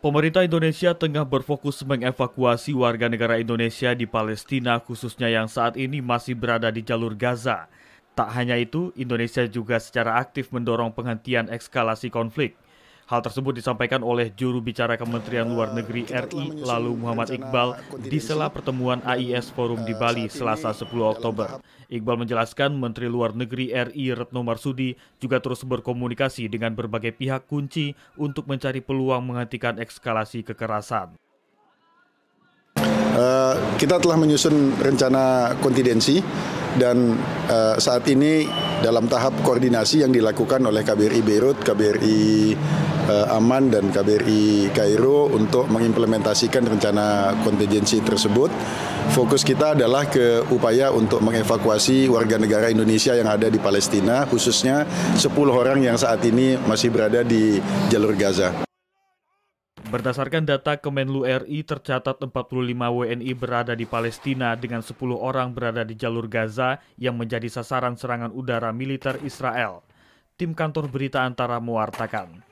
Pemerintah Indonesia tengah berfokus mengevakuasi warga negara Indonesia di Palestina, khususnya yang saat ini masih berada di jalur Gaza. Tak hanya itu, Indonesia juga secara aktif mendorong penghentian ekskalasi konflik. Hal tersebut disampaikan oleh juru bicara Kementerian Luar eh, Negeri RI lalu Muhammad Iqbal di sela pertemuan AIS Forum di eh, Bali Selasa 10 Oktober. Iqbal menjelaskan Menteri Luar Negeri RI Retno Marsudi juga terus berkomunikasi dengan berbagai pihak kunci untuk mencari peluang menghentikan ekskalasi kekerasan. Eh, kita telah menyusun rencana kontidensi dan eh, saat ini dalam tahap koordinasi yang dilakukan oleh KBRI Beirut, KBRI uh, eh, Aman dan KBRI Kairo untuk mengimplementasikan rencana kontingensi tersebut. Fokus kita adalah ke upaya untuk mengevakuasi warga negara Indonesia yang ada di Palestina, khususnya 10 orang yang saat ini masih berada di jalur Gaza. Berdasarkan data Kemenlu RI, tercatat 45 WNI berada di Palestina dengan 10 orang berada di jalur Gaza yang menjadi sasaran serangan udara militer Israel. Tim kantor berita antara mewartakan.